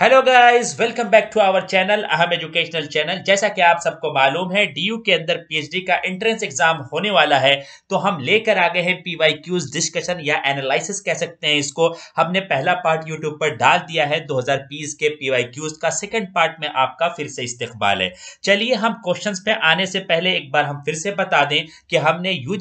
Hello guys welcome back to our channel अहम educational channel जैसा कि आप सबको मालूम है डीयू के अंदर पीएचडी का एंट्रेंस एग्जाम होने वाला है तो हम लेकर आ गए हैं पीवाईक्यूज डिस्कशन या एनालिसिस कह सकते हैं इसको हमने पहला पार्ट यूट्यूब पर डाल दिया है 2020 के पीवाईक्यूज का सेकंड पार्ट में आपका फिर से इस्तकबाल है चलिए हम क्वेश्चन पे आने से पहले एक बार हम फिर से बता दें कि हमने यू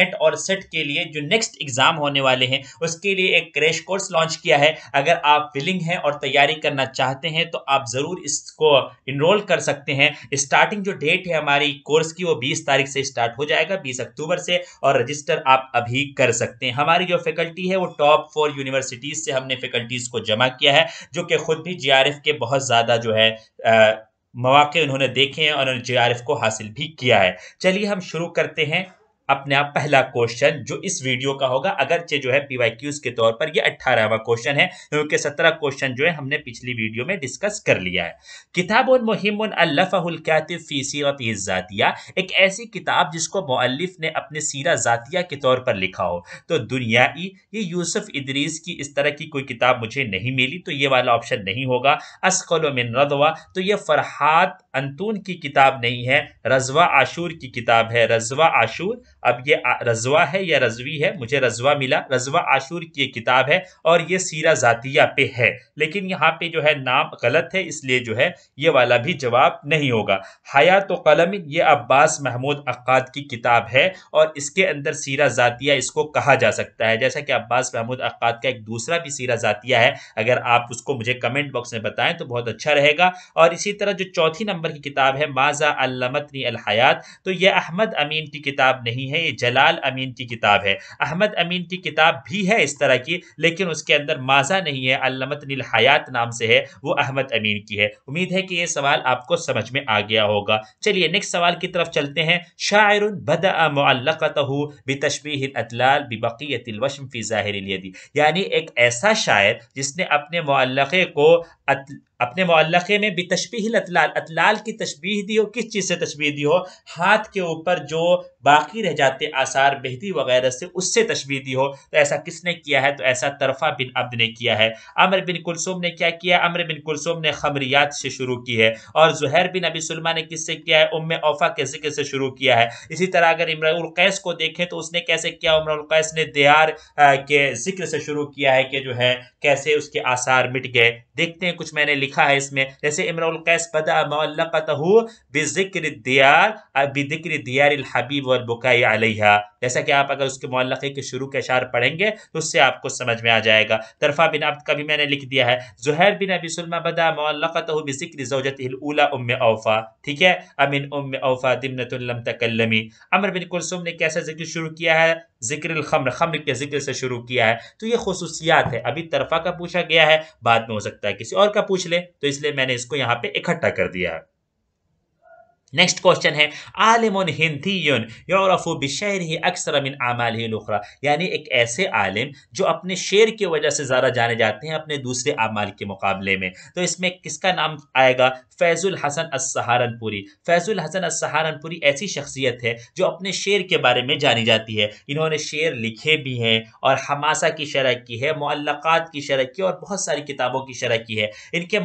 नेट और सेट के लिए जो नेक्स्ट एग्जाम होने वाले हैं उसके लिए एक क्रैश कोर्स लॉन्च किया है अगर आप विलिंग हैं और तैयारी करना करना चाहते हैं तो आप ज़रूर इसको इनरोल कर सकते हैं स्टार्टिंग जो डेट है हमारी कोर्स की वो बीस तारीख से स्टार्ट हो जाएगा बीस अक्टूबर से और रजिस्टर आप अभी कर सकते हैं हमारी जो फैकल्टी है वो टॉप फोर यूनिवर्सिटीज से हमने फैकल्टीज को जमा किया है जो कि खुद भी जी के बहुत ज़्यादा जो है आ, मौाक़े उन्होंने देखे हैं और उन्होंने जे को हासिल भी किया है चलिए हम शुरू करते हैं अपने आप पहला क्वेश्चन जो इस वीडियो का होगा अगर जो है पीवाईक्यूज के तौर पर ये अट्ठारहवा क्वेश्चन है क्योंकि सत्रह क्वेश्चन जो है हमने पिछली वीडियो में डिस्कस कर लिया है किताब मुहिम फ़ीसीरतिया एक ऐसी किताब जिसको मुअल्लिफ ने अपने सीरा ज़ातिया के तौर पर लिखा हो तो दुनियाई ये यूसुफ इदरीस की इस तरह की कोई किताब मुझे नहीं मिली तो ये वाला ऑप्शन नहीं होगा असकल मिन रदवा तो ये फरहात अंतून की किताब नहीं है रजवा आशूर की किताब है रजवा आशूर अब ये रजवा है या रजवी है मुझे रजवा मिला रजवा आशूर की किताब है और ये सीरा ज़ातिया पे है लेकिन यहाँ पे जो है नाम गलत है इसलिए जो है ये वाला भी जवाब नहीं होगा हयात तो कलम ये अब्बास महमूद अक्काद की किताब है और इसके अंदर सीरा ज़ातिया इसको कहा जा सकता है जैसा कि अब्बास महमूद अक्काद का एक दूसरा भी सीरा ज़ातिया है अगर आप उसको मुझे कमेंट बॉक्स में बताएं तो बहुत अच्छा रहेगा और इसी तरह जो चौथी नंबर की किताब है माजा अलमतनी अलहयात तो यह अहमद अमीन की किताब नहीं है ये जलाल अमीन की किताब है अहमद अमीन की किताब भी है इस तरह की लेकिन उसके अंदर माजा नहीं है अलमत नील हयात नाम से है वो अहमद अमीन की है उम्मीद है कि ये सवाल आपको समझ में आ गया होगा चलिए नेक्स्ट सवाल की तरफ चलते हैं शायर बदअल्लकतहू बेतशबी अतलाल बेबकीतिलवशम फ़ी ज़ाहिर यानी एक ऐसा शायर जिसने अपने मल्लक़े को अपने मल्लक़े में भी तशबी अतलाल अतलाल की तशबी दी हो किस चीज़ से तशबी दी हो हाथ के ऊपर जो बाकी रह जाते आसार बेहदी वगैरह से उससे तशबी दी हो तो ऐसा किसने किया है तो ऐसा तरफा बिन अब्द ने किया है अमर बिन कुलसुम ने क्या किया अमर बिन कुलसुम ने खबरियात से शुरू की है और जहैर बिन अबी सुलमा ने किससे किया है उम औफा के जिक्र से शुरू किया है इसी तरह अगर इमरकैस को देखें तो उसने कैसे किया इमरानक़ैस ने दियार के जिक्र से शुरू किया है कि जो है कैसे उसके आसार मिट गए देखते हैं कुछ मैंने लिखा है इसमें जैसे इमरान कैस बदा मल्लकतहू बिजिक्र दियार बिजिक्र दियार हबीब और बुकाई अलैहा जैसा कि आप अगर उसके मल्लक़े के शुरू के अशार पढ़ेंगे तो उससे आपको समझ में आ जाएगा तरफा बिन अब का भी मैंने लिख दिया है जहैर बिन अबी सलमा बदा मल्लकतहू बिजिक्र जवजतला उम अवफ़ा ठीक है अमिन उम अवफ़ा दिमनतम तकलमी अमर बिन कुलसुम ने कैसा जिक्र शुरू किया है जिक्र खम्र खम्र के जिक्र से शुरू किया है तो ये खसूसियात है अभी तरफा का पूछा गया है बाद में हो सकता है है किसी और का पूछ ले तो इसलिए मैंने इसको यहाँ पे इकट्ठा कर दिया है नेक्स्ट क्वेश्चन है आलिम हिंदी यौरफो बिशर ही अक्सर अमिन आमाल ही लुखरा यानी एक ऐसे आलिम जो अपने शेर की वजह से ज़्यादा जाने जाते हैं अपने दूसरे आमाल के मुकाबले में तो इसमें किसका नाम आएगा फैज़ुल हसन असहारनपुरी फैज़ुल हसन असहारनपुरी ऐसी शख्सियत है जो अपने शेर के बारे में जानी जाती है इन्होंने शेर लिखे भी हैं और हमासा की शरह की है मल्लक़ात की शरह की और बहुत सारी किताबों की शरह की है इनके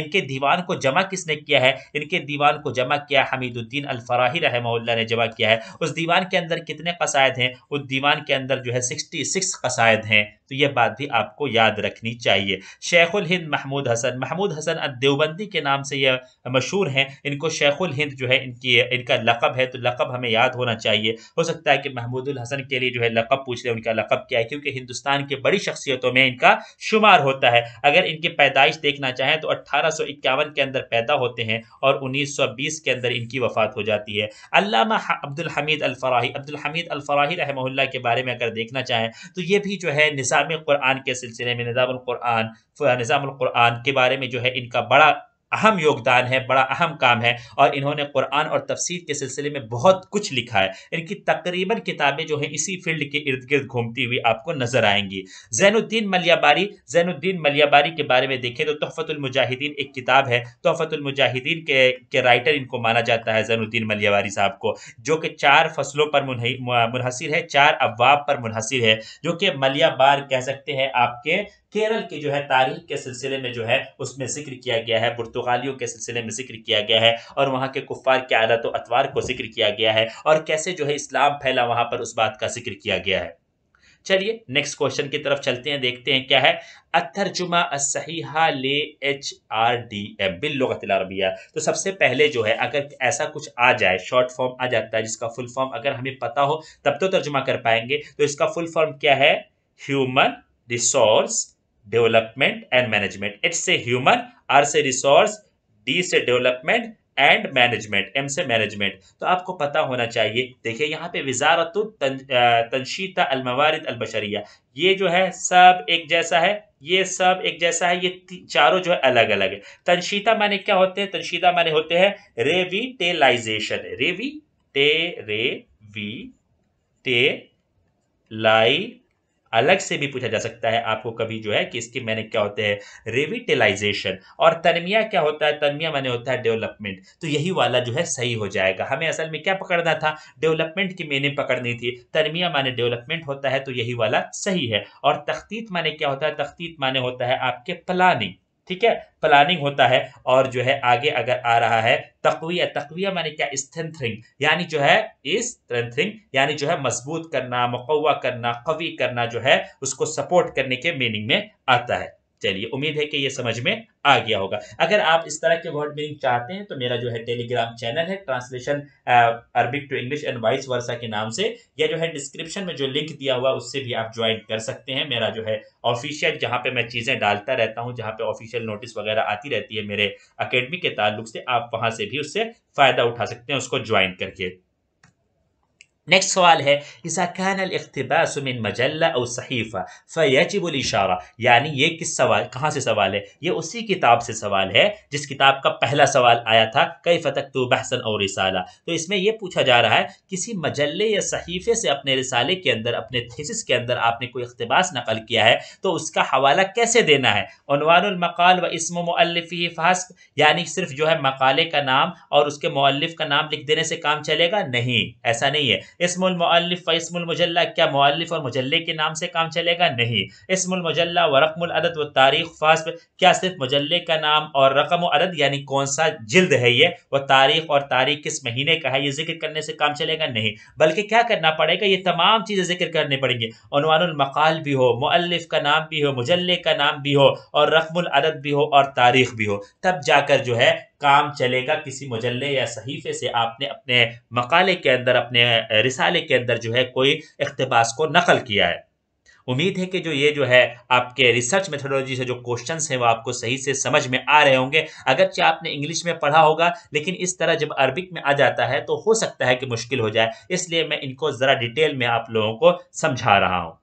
इनके दीवान को जमा किसने किया है इनके दीवान को जमा किया हमीदुद्दीन अलफराही रहमल्ला ने जमा किया है उस दीवान के अंदर कितने कसायद हैं उस दीवान के अंदर जो है सिक्सटी सिक्स कसायद हैं तो ये बात भी आपको याद रखनी चाहिए शेखुल हिंद महमूद हसन महमूद हसन देवबंदी के नाम से यह मशहूर हैं इनको शेखुल हिंद जो है इनकी इनका लकब है तो लकब हमें याद होना चाहिए हो सकता है कि महमूदुल हसन के लिए जो है लकब पूछ लें उनका लकब क्या है क्योंकि हिंदुस्तान की बड़ी शख्सियतों में इनका शुमार होता है अगर इनकी पैदाइश देखना चाहें तो अट्ठारह के अंदर पैदा होते हैं और उन्नीस के अंदर इनकी वफात हो जाती है अलामा अब्दुल हमीद अलफराही अब्दुल हमीद अलफराही रहमहुल्ला के बारे में अगर देखना चाहें तो ये भी जो है निज़ा साल कुरान के सिलसिले में निज़ाम कुरान निज़ाम कुरान के बारे में जो है इनका बड़ा अहम योगदान है बड़ा अहम काम है और इन्होंने कुरान और तफसीर के सिलसिले में बहुत कुछ लिखा है इनकी तकरीबन किताबें जो हैं इसी फील्ड के इर्द गिर्द घूमती हुई आपको नजर आएंगी जैनुद्दीन मलियाबारी जैनुद्दीन मलियाबारी के बारे में देखें तो तोहफतुलमुजाहिदीन एक किताब है तोहफतुलमुजाहिदीन के, के राइटर इनको माना जाता है जैनुद्दीन मलियाबारी साहब को जो कि चार फसलों पर मुनहसर है चार अवाब पर मुनहसर है जो कि मलियाबार कह सकते हैं आपके केरल के जो है तारीख के सिलसिले में जो है उसमें जिक्र किया गया है बुरतो पुर्तगालियों के सिलसिले में जिक्र किया गया है और वहाँ के कुफ़ार के आदत व अतवार को जिक्र किया गया है और कैसे जो है इस्लाम फैला वहाँ पर उस बात का जिक्र किया गया है चलिए नेक्स्ट क्वेश्चन की तरफ चलते हैं देखते हैं क्या है अतरजुमा असहीहा ले एच आर डी एम बिल्लुगतिल अरबिया तो सबसे पहले जो है अगर ऐसा कुछ आ जाए शॉर्ट फॉर्म आ जाता है जिसका फुल फॉर्म अगर हमें पता हो तब तो तर्जुमा कर पाएंगे तो इसका फुल फॉर्म क्या है human resource development and management H से ह्यूमन आर से रिसोर्स डी से डेवलपमेंट एंड मैनेजमेंट एम से मैनेजमेंट तो आपको पता होना चाहिए देखिए यहाँ पे वजारत तनशीता अलमवारद अलबशरिया ये जो है सब एक जैसा है ये सब एक जैसा है ये चारों जो है अलग अलग है तनशीता माने क्या होते हैं तनशीदा माने होते हैं रेवी टेलाइजेशन रेवी टे रे वी टे लाई अलग से भी पूछा जा सकता है आपको कभी जो है कि इसके मैंने क्या होते हैं रेविटेलाइजेशन और तनमिया क्या होता है तनमिया मैंने होता है डेवलपमेंट तो यही वाला जो है सही हो जाएगा हमें असल में क्या पकड़ना था डेवलपमेंट की मैंने पकड़नी थी तनमिया माने डेवलपमेंट होता है तो यही वाला सही है और तख्तीत माने क्या होता है तख्तीत माने होता है आपके प्लानिंग ठीक है प्लानिंग होता है और जो है आगे अगर आ रहा है तकविया तकविया मैंने क्या स्ट्रेंथनिंग यानी जो है स्ट्रेंथनिंग यानी जो है मजबूत करना मकौवा करना कवी करना जो है उसको सपोर्ट करने के मीनिंग में आता है चलिए उम्मीद है कि ये समझ में आ गया होगा अगर आप इस तरह के वर्ड मीनिंग चाहते हैं तो मेरा जो है टेलीग्राम चैनल है translation Arabic to English and vice versa के नाम से या जो है डिस्क्रिप्शन में जो लिंक दिया हुआ उससे भी आप ज्वाइन कर सकते हैं मेरा जो है ऑफिशियल जहाँ पे मैं चीज़ें डालता रहता हूँ जहाँ पे ऑफिशियल नोटिस वगैरह आती रहती है मेरे अकेडमी के ताल्लुक से आप वहाँ से भी उससे फ़ायदा उठा सकते हैं उसको ज्वाइन करके नेक्स्ट सवाल है इसा अल अख्तबास मिन मजल्ला और सहीफ़ा अल इशारा यानी ये किस सवाल कहाँ से सवाल है ये उसी किताब से सवाल है जिस किताब का पहला सवाल आया था कैफ फ़तक तो बहसन और रिसाला तो इसमें यह पूछा जा रहा है किसी मजल्ले या सहीफ़े से अपने रिसाले के अंदर अपने थीसिस के अंदर आपने कोई अख्तबास नकल किया है तो उसका हवाला कैसे देना है अनवानमकाल व इसम मल्लफ़ी फ़ास्क यानी सिर्फ जो है मकाले का नाम और उसके मुअल्लिफ का नाम लिख देने से काम चलेगा नहीं ऐसा नहीं है इसमुलमल्फ व इसमुलमजल्ला क्या मुल्फ और मुजल्ले के नाम से काम चलेगा नहीं इसमुलमजल्ला व अदद व तारीख फास्ब क्या सिर्फ मुजल्ले का नाम और रकम अदद यानी कौन सा जल्द है ये व तारीख और तारीख किस महीने का है ये जिक्र करने से काम चलेगा नहीं बल्कि क्या करना पड़ेगा ये तमाम चीज़ें जिक्र करने पड़ेंगे अनवानमकाल भी हो मुल्फ का नाम भी हो मुजल्ले का नाम भी हो और अदद भी हो और तारीख भी हो तब जाकर जो है काम चलेगा किसी मुजल्ले या सहीफे से आपने अपने मकाले के अंदर अपने रिसाले के अंदर जो है कोई इकतबास को नकल किया है उम्मीद है कि जो ये जो है आपके रिसर्च मेथोडोलॉजी से जो क्वेश्चंस हैं वो आपको सही से समझ में आ रहे होंगे अगरचे आपने इंग्लिश में पढ़ा होगा लेकिन इस तरह जब अरबिक में आ जाता है तो हो सकता है कि मुश्किल हो जाए इसलिए मैं इनको ज़रा डिटेल में आप लोगों को समझा रहा हूँ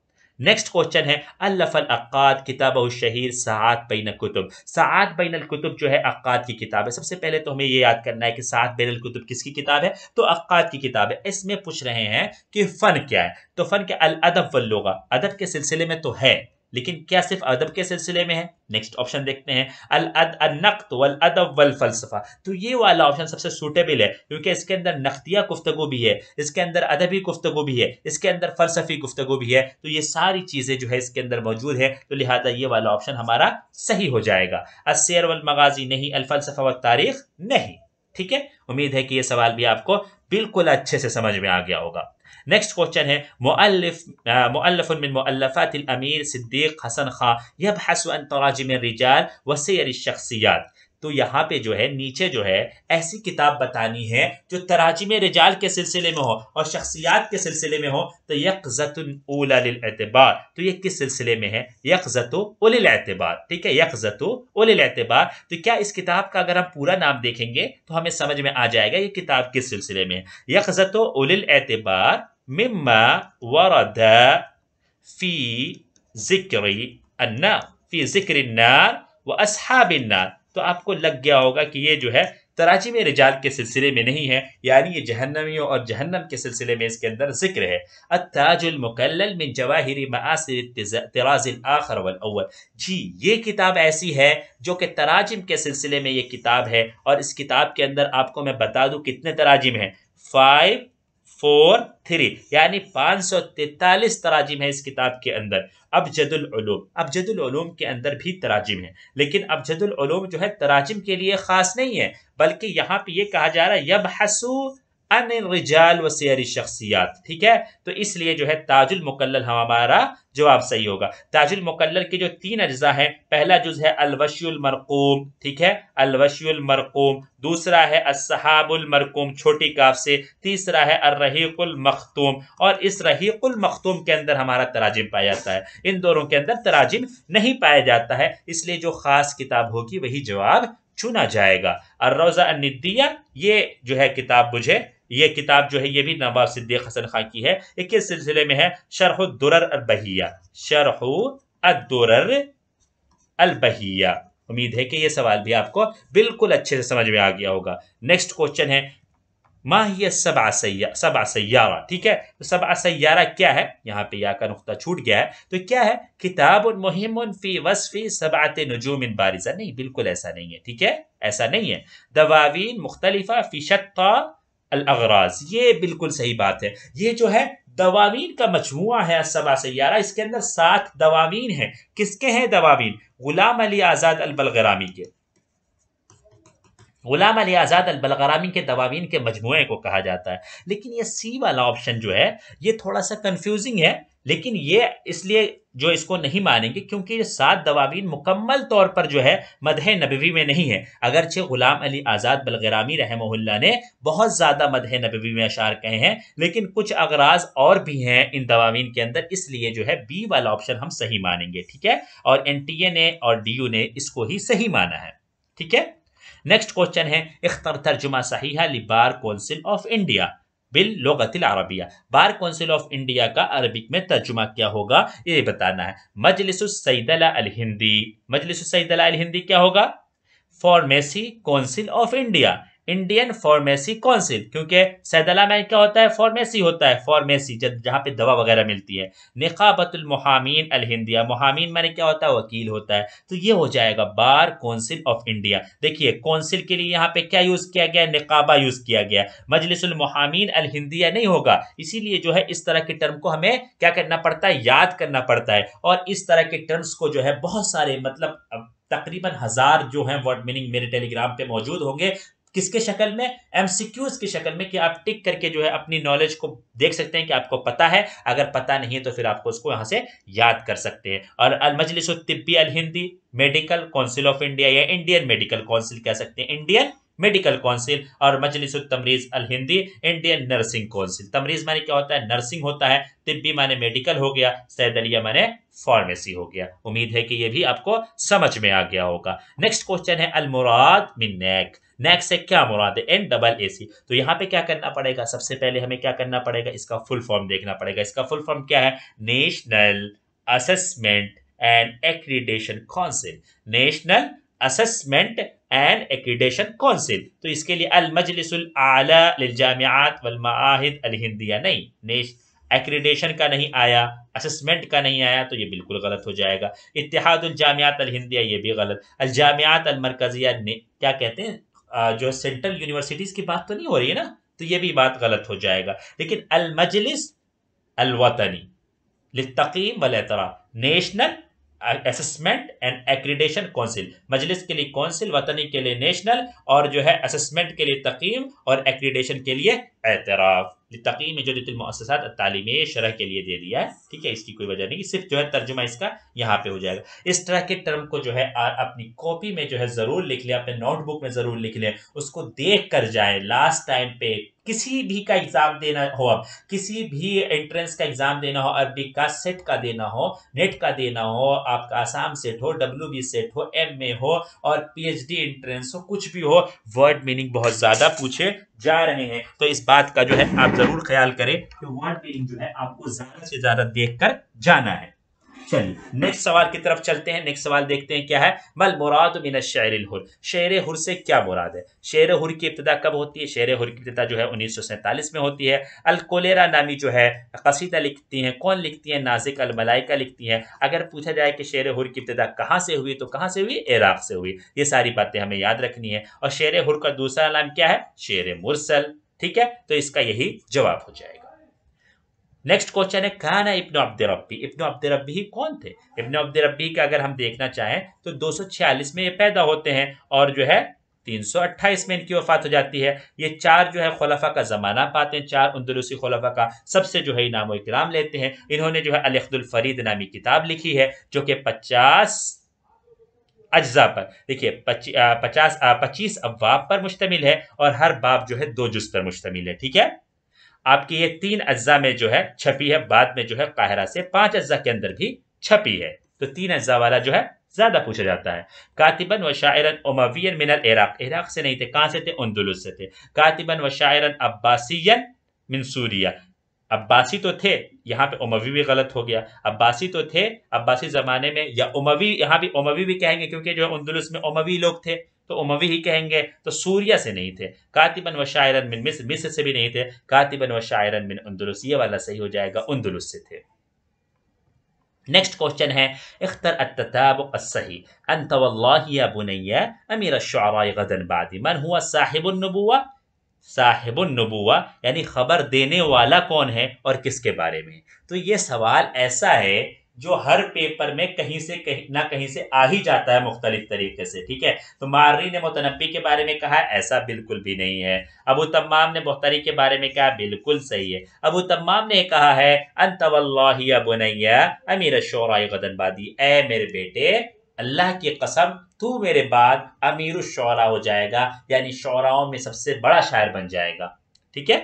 नेक्स्ट क्वेश्चन है अल्लफल अक्काद किताब शहीर सात बैन कुतुब सात बैन कुतुब जो है अक्काद की किताब है सबसे पहले तो हमें ये याद करना है कि सात बैन कुतुब किसकी किताब है तो अक्काद की किताब है इसमें पूछ रहे हैं कि फ़न क्या है तो फ़न के अल अदब वल्लोगा अदब के सिलसिले में तो है लेकिन क्या सिर्फ अदब के सिलसिले में है नेक्स्ट ऑप्शन देखते हैं अल अद नक्त वल अदब वल फलसफा तो ये वाला ऑप्शन सबसे सूटेबल है क्योंकि इसके अंदर नकदिया गुफ्तगु भी है इसके अंदर अदबी गुफ्तगु भी है इसके अंदर फलसफी गुफ्तगु भी है तो ये सारी चीज़ें जो है इसके अंदर मौजूद है तो लिहाजा ये वाला ऑप्शन हमारा सही हो जाएगा असर वल मगाजी नहीं अलफलसफा व तारीख नहीं ठीक है उम्मीद है कि यह सवाल भी आपको बिल्कुल अच्छे से समझ में आ गया होगा नेक्स्ट क्वेश्चन है मुअल्लिफ मुअल्लिफ मिन मुअल्लफात अमीर सिद्दीक हसन खां यबहस अन तराजिम रिजाल व सैर शख्सियात तो यहाँ पे जो है नीचे जो है ऐसी किताब बतानी है जो तराजिम रिजाल के सिलसिले में हो और शख्सियात के सिलसिले में हो तो यकज़तबार तो ये किस सिलसिले में है यकज़तबार ठीक है यकज़तबार तो क्या इस किताब का अगर हम पूरा नाम देखेंगे तो हमें समझ में आ जाएगा ये किताब किस सिलसिले में है एतबार مما ورد في ذكر अन्ना फी जिक्र नार व असहाब नार तो आपको लग गया होगा कि ये जो है तराजी में रिजाल के सिलसिले में नहीं है यानी ये जहन्नमियों और जहन्नम के सिलसिले में इसके अंदर जिक्र है अताजुलमकल मिन जवाहिर मआसिर तराज आखर वलअवल जी ये किताब ऐसी है जो कि तराजिम के सिलसिले में ये किताब है और इस किताब के अंदर आपको मैं बता दूँ कितने तराजिम हैं फाइव फोर थ्री यानी पाँच सौ तैतालीस तराजिम है इस किताब के अंदर अब जदलूम अब जदलूम के अंदर भी तराजिम है लेकिन अब जदलूम जो है तराजिम के लिए ख़ास नहीं है बल्कि यहाँ पे ये कहा जा रहा है यब हसू अन रिजाल व शख्सियात ठीक है तो इसलिए जो है ताजुल मुकल्ल हमारा जवाब सही होगा ताजुल मुकल्ल के जो तीन अज्जा हैं पहला जुज है अलवशुल मरकूम ठीक है अलवशुल मरकूम दूसरा है असहाबुल मरकूम छोटी काफ से तीसरा है अर्रहीकुल मखतूम और इस रहीकुल मखतूम के अंदर हमारा तराजिम पाया जाता है इन दोनों के अंदर तराजिम नहीं पाया जाता है इसलिए जो खास किताब होगी वही जवाब चुना जाएगा अर्रोज़ा अनिदिया ये जो है किताब मुझे ये किताब जो है ये भी नवाब सिद्दीक हसन खां की है किस सिलसिले में है शरह दुरर अलबहिया शरह अदुरर अलबहिया उम्मीद है कि ये सवाल भी आपको बिल्कुल अच्छे से समझ में आ गया होगा नेक्स्ट क्वेश्चन है माहिया सब सैया सब आसयारा ठीक है तो सबा सैारा क्या है यहाँ पे या का नुकता छूट गया है तो क्या है किताब मुहिम फी वसफ़ी सबात नजूम बारिजा नहीं बिल्कुल ऐसा नहीं है ठीक है ऐसा नहीं है दवावीन मुख्तलिफा फ़ी शत्ता अलगराज ये बिल्कुल सही बात है ये जो है दवावीन का मजमु है असबा सारा इसके अंदर सात दवावीन हैं किसके हैं दवावीन गुलाम अली आज़ाद अलबलगरामी के गुलाम अली आज़ाद अलबलगरामी के दवावीन के मजमुए को कहा जाता है लेकिन ये सी वाला ऑप्शन जो है ये थोड़ा सा कन्फ्यूजिंग है लेकिन ये इसलिए जो इसको नहीं मानेंगे क्योंकि ये सात दवाबीन मुकम्मल तौर पर जो है मदह नबवी में नहीं है अगरचे गुलाम अली आज़ाद बलगरामी रहमल्ला ने बहुत ज़्यादा मदह नबवी में अशार कहे हैं लेकिन कुछ अगराज और भी हैं इन दवाबीन के अंदर इसलिए जो है बी वाला ऑप्शन हम सही मानेंगे ठीक है और एन टी ए ने और डी यू ने इसको ही सही माना है ठीक है नेक्स्ट क्वेश्चन है इख्तर तर्जुमा सही लिबार कौंसिल ऑफ इंडिया बिल लोगतिल अरबिया बार कौंसिल ऑफ इंडिया का अरबिक में तर्जुमा क्या होगा ये बताना है मजलिस सईदला अल हिंदी मजलिस सईदला अल हिंदी क्या होगा pharmacy council of India Indian pharmacy council क्योंकि सैदला में क्या होता है फार्मेसी होता है फार्मेसी जहाँ पे दवा वगैरह मिलती है निकाबतुल मुहामीन अल हिंदिया मुहामीन मैंने क्या होता है वकील होता है तो ये हो जाएगा बार काउंसिल ऑफ इंडिया देखिए काउंसिल के लिए यहाँ पे क्या यूज़ किया गया निकाबा यूज़ किया गया मजलिसल मुहामीन अल हिंदिया नहीं होगा इसीलिए जो है इस तरह के टर्म को हमें क्या करना पड़ता है याद करना पड़ता है और इस तरह के टर्म्स को जो है बहुत सारे मतलब तकरीबन हज़ार जो है वर्ड मीनिंग मेरे टेलीग्राम पे मौजूद होंगे किसके शक्ल में एमसीक्यूज की शक्ल में कि आप टिक करके जो है अपनी नॉलेज को देख सकते हैं कि आपको पता है अगर पता नहीं है तो फिर आपको उसको यहाँ से याद कर सकते हैं और अल मजलिस तिब्बी अल हिंदी मेडिकल काउंसिल ऑफ इंडिया या इंडियन मेडिकल काउंसिल कह सकते हैं इंडियन मेडिकल काउंसिल और मजलिस तमरीज अल हिंदी इंडियन नर्सिंग काउंसिल तमरीज माने क्या होता है नर्सिंग होता है तिब्बी माने मेडिकल हो गया सैदलिया माने फार्मेसी हो गया उम्मीद है कि ये भी आपको समझ में आ गया होगा नेक्स्ट क्वेश्चन है अलमुराद मिन नेक नेक्स्ट है क्या मुराद है एन डबल ए सी तो यहाँ पे क्या करना पड़ेगा सबसे पहले हमें क्या करना पड़ेगा इसका फुल फॉर्म देखना पड़ेगा इसका फुल फॉर्म क्या है national assessment and accreditation council national assessment and accreditation council तो इसके लिए अल मजलिसल आला जामियात वल माहिद अल हिंदिया नहीं नेश एक्रीडेशन का नहीं आया असेसमेंट का नहीं आया तो ये बिल्कुल गलत हो जाएगा जामियात अल हिंदिया ये भी गलत जामियात अल मरकजिया क्या कहते हैं जो सेंट्रल यूनिवर्सिटीज़ की बात तो नहीं हो रही है ना तो ये भी बात गलत हो जाएगा लेकिन अल मजलिस अल वतनी लतकीम वलतरा national assessment and accreditation council मजलिस के लिए काउंसिल वतनी के लिए नेशनल और जो है असेसमेंट के लिए तकीम और एक्रीडेशन के लिए एतराफ़ तकी मेजोरिटीमअससात तालीमी शरह के लिए दे दिया है ठीक है इसकी कोई वजह नहीं सिर्फ जो है तर्जुमा इसका यहाँ पे हो जाएगा इस तरह के टर्म को जो है अपनी कॉपी में जो है ज़रूर लिख लें अपने नोटबुक में ज़रूर लिख लें उसको देख कर जाए लास्ट टाइम पे किसी भी का एग्ज़ाम देना हो अब किसी भी एंट्रेंस का एग्ज़ाम देना हो अरबिक का सेट का देना हो नेट का देना हो आपका आसाम सेट हो डब्ल्यू बी सेट हो एम ए हो और पीएचडी एंट्रेंस हो कुछ भी हो वर्ड मीनिंग बहुत ज़्यादा पूछे जा रहे हैं तो इस बात का जो है आप जरूर ख्याल करें कि वर्ड जो है आपको ज्यादा से ज्यादा देख कर जाना है चलिए नेक्स्ट सवाल की तरफ चलते हैं नेक्स्ट सवाल देखते हैं क्या है मल मुराद मिन शेर हुर शेर हुर से क्या मुराद है शेर हुर की इब्तदा कब होती है शेर हुर की इब्तदा जो है उन्नीस में होती है अलकोलेरा नामी जो है कसीदा लिखती हैं कौन लिखती हैं नाजिक अलमलाइका लिखती हैं अगर पूछा जाए कि शेर हुर की इब्तदा कहाँ से हुई तो कहाँ से हुई इराक से हुई ये सारी बातें हमें याद रखनी है और शेर हुर का दूसरा नाम क्या है शेर मुरसल ठीक है तो इसका यही जवाब हो जाएगा नेक्स्ट क्वेश्चन है कहना इब्न अब्दरबी इब्न ही कौन थे इब्न रब्बी का अगर हम देखना चाहें तो 246 में ये पैदा होते हैं और जो है 328 में इनकी वफात हो जाती है ये चार जो है खलफा का ज़माना पाते हैं चार अंदलूसी खलफा का सबसे जो है इनाम इकराम लेते हैं इन्होंने जो है अलखदुल फरीद नामी किताब लिखी है जो कि पचास अज्जा पर देखिए पचास पच्चीस अब्वाब पर मुश्तमिल है और हर बाब जो है दो जुज पर मुश्तमिल है ठीक है आपकी ये तीन अज्जा में जो है छपी है बाद में जो है काहरा से पांच अज्जा के अंदर भी छपी है तो तीन अज्जा वाला जो है ज्यादा पूछा जाता है कातिबन व शायरन उमवियन मिनल इराक इराक से नहीं थे कहाँ से थे उन्दुलुस से थे कातिबन व शायरन अब्बासियन मिन सूरिया अब्बासी तो थे यहाँ पे उमवी भी गलत हो गया अब्बासी तो थे अब्बासी ज़माने में या उमवी यहाँ भी उमवी भी कहेंगे क्योंकि जो है उन्दुलुस में उमवी लोग थे तो उमवी ही कहेंगे तो सूर्य से नहीं थे कातिबन व शायरन मिन मिस मिस्र से भी नहीं थे कातिबन व शायरन मिन उन्दुलुस ये वाला सही हो जाएगा उन्दुलुस से थे नेक्स्ट क्वेश्चन है इख्तर अतताबुक सही अंत वल्लाह बुनैया अमीर शुरा गदन बादी मन हुआ साहिबुलनबुआ साहिबुलनबुआ यानी खबर देने वाला कौन है और किसके बारे में तो ये सवाल ऐसा है जो हर पेपर में कहीं से कहीं ना कहीं से आ ही जाता है मुख्तलिफ तरीके से ठीक है तो मारी ने मुतनबी के बारे में कहा ऐसा बिल्कुल भी नहीं है अबू तमाम ने मुख्तरी के बारे में कहा बिल्कुल सही है अबू तमाम ने कहा है अन अमीर शोराई गदनबादी ए मेरे बेटे अल्लाह की कसम तू मेरे बाद अमीर शौरा हो जाएगा यानी शोराओं में सबसे बड़ा शायर बन जाएगा ठीक है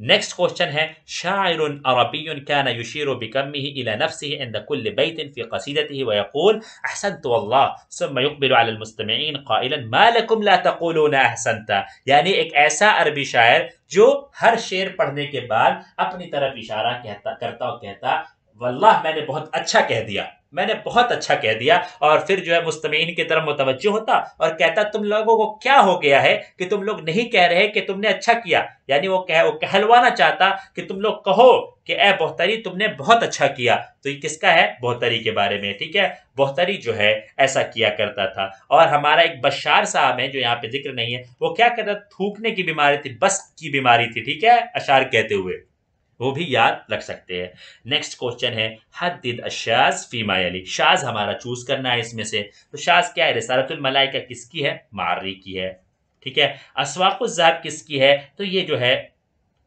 Next question هي شاعر عربي كان يشير بكمه إلى نفسه عند كل بيت في قصيدته ويقول أحسنت والله ثم يقبل على المستمعين قائلا ما لكم لا تقولون أحسنت يعني ایک ایسا अरबी شاعر جو हर شعر پڑھنے کے بعد اپنی طرف اشارہ کرتا करता کہتا वल्लाह मैंने बहुत अच्छा कह दिया मैंने बहुत अच्छा कह दिया और फिर जो है मुस्तमीन की तरफ मुतवजह होता और कहता तुम लोगों को क्या हो गया है कि तुम लोग नहीं कह रहे कि तुमने अच्छा किया यानी वो कह वो कहलवाना चाहता कि तुम लोग कहो कि ए बोहतरी तुमने बहुत अच्छा किया तो ये किसका है बोहतरी के बारे में ठीक है बोहतरी जो है ऐसा किया करता था और हमारा एक बशार साहब है जो यहाँ पे जिक्र नहीं है वो क्या कहता थूकने की बीमारी थी बस की बीमारी थी ठीक है अशार कहते हुए वो भी याद रख सकते हैं नेक्स्ट क्वेश्चन है हदद अशाज अली शाज हमारा चूज करना है इसमें से तो शाज क्या है रसारतुलमलाइका किसकी है मारी की है ठीक है असवाकुजाब किसकी है तो ये जो है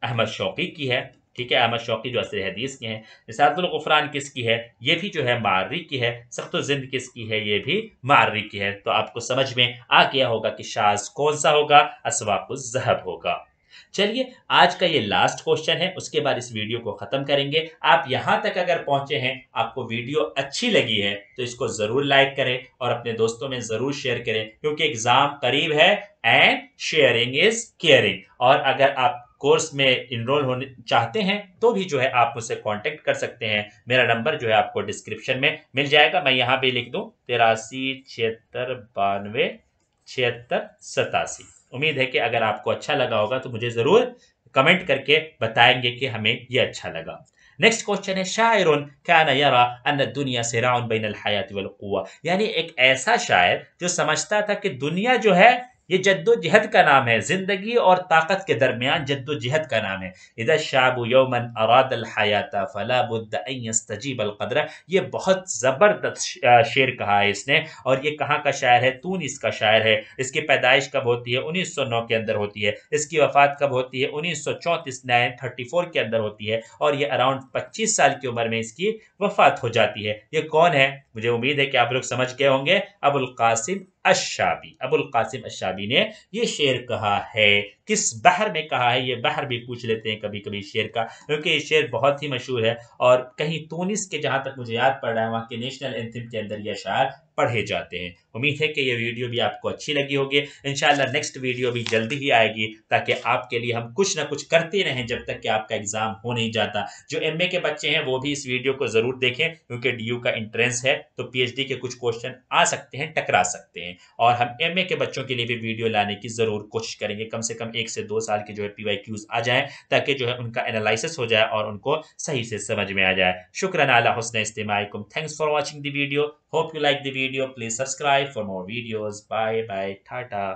अहमद शौकी की है ठीक है अहमद शौकी जो असर हदीस के हैं निसातुलगुफरान किसकी है ये भी जो है मारी की है सख्त जिंद किसकी है ये भी मारी की है तो आपको समझ में आ गया होगा कि शाज कौन सा होगा असवाकुजहब होगा चलिए आज का ये लास्ट क्वेश्चन है उसके बाद इस वीडियो को ख़त्म करेंगे आप यहाँ तक अगर पहुँचे हैं आपको वीडियो अच्छी लगी है तो इसको ज़रूर लाइक करें और अपने दोस्तों में ज़रूर शेयर करें क्योंकि एग्ज़ाम करीब है एंड शेयरिंग इज़ केयरिंग और अगर आप कोर्स में इनरोल होने चाहते हैं तो भी जो है आप मुझसे कांटेक्ट कर सकते हैं मेरा नंबर जो है आपको डिस्क्रिप्शन में मिल जाएगा मैं यहाँ पे लिख दूँ तिरासी छिहत्तर बानवे छिहत्तर सतासी उम्मीद है कि अगर आपको अच्छा लगा होगा तो मुझे ज़रूर कमेंट करके बताएंगे कि हमें ये अच्छा लगा नेक्स्ट क्वेश्चन है शायर क्या यरा अन दुनिया राउन बैन हयात वलकुआ यानी एक ऐसा शायर जो समझता था कि दुनिया जो है ये जद्दोजहद का नाम है ज़िंदगी और ताकत के दरमियान जद्दोजहद का नाम है इधर शाब यौमन अराद हयात फ़ला बुद्दीब अलकदरा ये बहुत ज़बरदस्त शेर कहा है इसने और ये कहाँ का शायर है तून इसका शायर है इसकी पैदाइश कब होती है 1909 के अंदर होती है इसकी वफ़ात कब होती है उन्नीस सौ चौंतीस के अंदर होती है और ये अराउंड पच्चीस साल की उम्र में इसकी वफ़ात हो जाती है ये कौन है मुझे उम्मीद है कि आप लोग समझ गए होंगे अबुल कासिम अशाबी अबुल कासिम अशाबी ने ये शेर कहा है किस बहर में कहा है ये बहर भी पूछ लेते हैं कभी कभी शेर का क्योंकि ये शेर बहुत ही मशहूर है और कहीं तूनिस के जहाँ तक मुझे याद पड़ रहा है वहाँ के नेशनल एंथम के अंदर यह शायर पढ़े जाते हैं उम्मीद है कि ये वीडियो भी आपको अच्छी लगी होगी इन नेक्स्ट वीडियो भी जल्दी ही आएगी ताकि आपके लिए हम कुछ ना कुछ करते रहें जब तक कि आपका एग्ज़ाम हो नहीं जाता जो एम के बच्चे हैं वो भी इस वीडियो को ज़रूर देखें क्योंकि डी का इंट्रेंस है तो पी के कुछ क्वेश्चन आ सकते हैं टकरा सकते हैं और हम एम के बच्चों के लिए भी वीडियो लाने की ज़रूर कोशिश करेंगे कम से कम एक से दो साल के जो है पी आ जाए ताकि जो है उनका एनालिसिस हो जाए और उनको सही से समझ में आ जाए शुक्रन अला हसन इस्तेमाल thanks for watching the video hope you like the video video. Please subscribe for more videos. Bye bye. Tata.